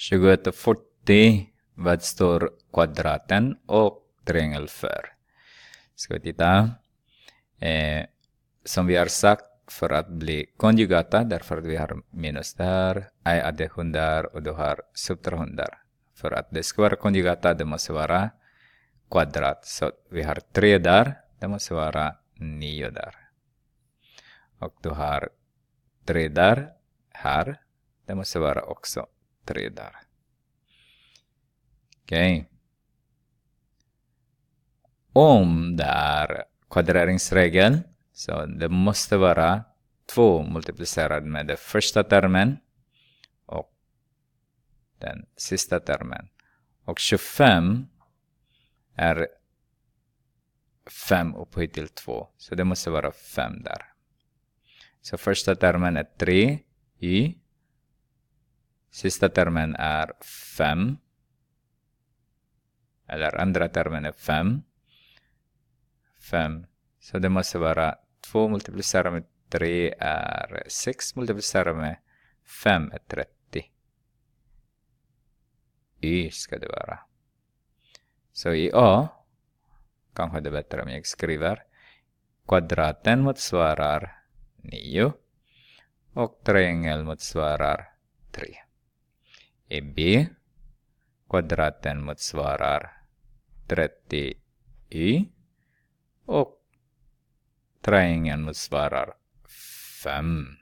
2140 vad står kvadraten och triangel för? Ska vi titta. Eh, som vi har sagt, för att bli konjugata, därför att vi har minus där, jag är hundar och du har subtra subtrahundar. För att det ska vara konjugata, det måste vara kvadrat. Så vi har tre där, det måste vara nio där. Och du har tre där, här, det måste vara också strider. Okej. Okay. Om det är kvadreringsregeln, så det måste vara 2 multiplicerat med den första termen och den sista termen. Och 25 är 5 upphöjt till 2, så det måste vara 5 där. Så första termen är 3 i Sista termen är 5. Eller andra termen är 5. 5. Så det måste vara 2 multiplicerat med 3 är 6 multiplicerat med 5 är 30. Y ska det vara. Så i A kanske det är bättre om jag skriver kvadraten motsvarar 9 och triangeln motsvarar 3 b kvadraten motsvarar 30y och triangeln motsvarar 5.